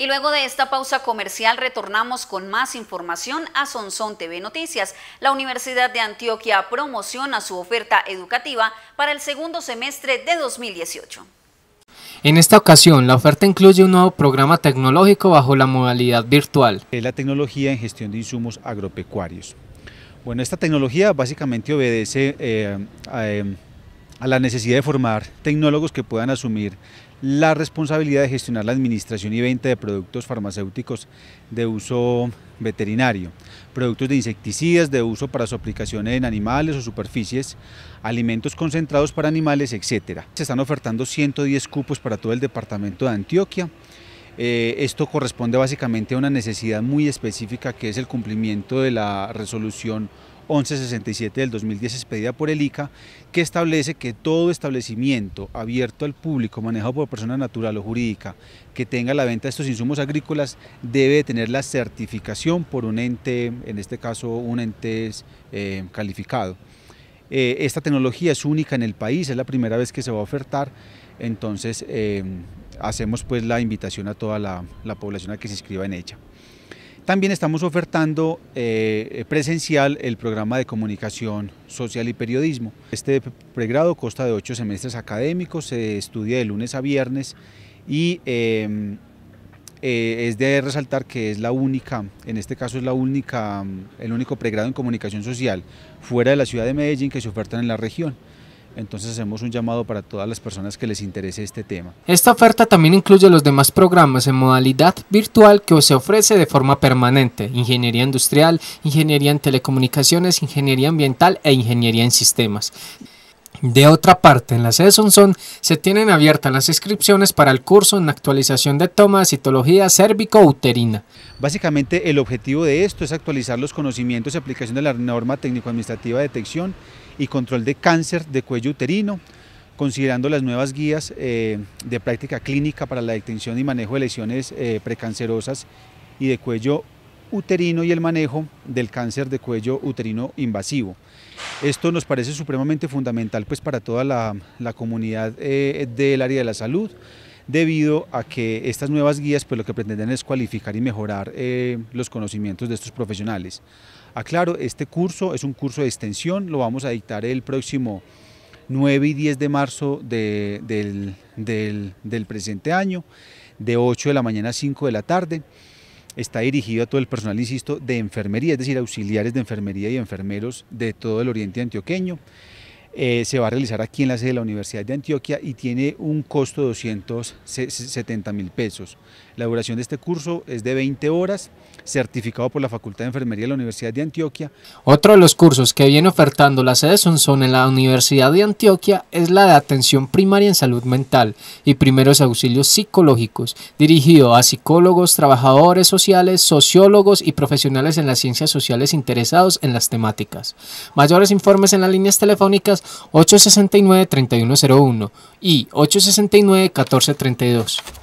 Y luego de esta pausa comercial retornamos con más información a Sonson TV Noticias. La Universidad de Antioquia promociona su oferta educativa para el segundo semestre de 2018. En esta ocasión, la oferta incluye un nuevo programa tecnológico bajo la modalidad virtual. Es eh, la tecnología en gestión de insumos agropecuarios. Bueno, esta tecnología básicamente obedece eh, a, em, a la necesidad de formar tecnólogos que puedan asumir la responsabilidad de gestionar la administración y venta de productos farmacéuticos de uso veterinario, productos de insecticidas de uso para su aplicación en animales o superficies, alimentos concentrados para animales, etc. Se están ofertando 110 cupos para todo el departamento de Antioquia. Eh, esto corresponde básicamente a una necesidad muy específica que es el cumplimiento de la resolución 1167 del 2010 expedida por el ICA, que establece que todo establecimiento abierto al público manejado por persona natural o jurídica que tenga la venta de estos insumos agrícolas debe tener la certificación por un ente, en este caso un ente eh, calificado. Eh, esta tecnología es única en el país, es la primera vez que se va a ofertar, entonces eh, hacemos pues la invitación a toda la población a que se inscriba en ella. También estamos ofertando eh, eh, presencial el programa de comunicación social y periodismo. Este pregrado consta de ocho semestres académicos, se estudia de lunes a viernes y em, eh, es de resaltar que es la única, en este caso es la única, el único pregrado en comunicación social fuera de la ciudad de Medellín que se oferta en la región. Entonces hacemos un llamado para todas las personas que les interese este tema. Esta oferta también incluye los demás programas en modalidad virtual que se ofrece de forma permanente, ingeniería industrial, ingeniería en telecomunicaciones, ingeniería ambiental e ingeniería en sistemas. De otra parte, en la sede Sonson se tienen abiertas las inscripciones para el curso en actualización de toma de citología cérvico-uterina. Básicamente el objetivo de esto es actualizar los conocimientos y aplicación de la norma técnico-administrativa de detección y control de cáncer de cuello uterino, considerando las nuevas guías eh, de práctica clínica para la detección y manejo de lesiones eh, precancerosas y de cuello uterino y el manejo del cáncer de cuello uterino invasivo. Esto nos parece supremamente fundamental pues, para toda la, comunidad eh, del área de la salud, debido a que estas nuevas guías pues, lo que pretenden es cualificar y mejorar eh, los conocimientos de estos profesionales. Aclaro, este curso es un curso de extensión, lo vamos a dictar el próximo 9 y 10 de marzo del, del presente año, de 8 de la mañana a 5 de la tarde está dirigido a todo el personal, insisto, de enfermería, es decir, auxiliares de enfermería y enfermeros de todo el oriente antioqueño. Eh, se va a realizar aquí en la sede de la Universidad de Antioquia y tiene un costo de 270 mil pesos. La duración de este curso es de 20 horas, certificado por la Facultad de Enfermería de la Universidad de Antioquia. Otro de los cursos que viene ofertando la sede son en la Universidad de Antioquia es la de Atención Primaria en Salud Mental y Primeros Auxilios Psicológicos, dirigido a psicólogos, trabajadores sociales, sociólogos y profesionales en las ciencias sociales interesados en las temáticas. Mayores informes en las líneas telefónicas 869-3101 y 869-1432.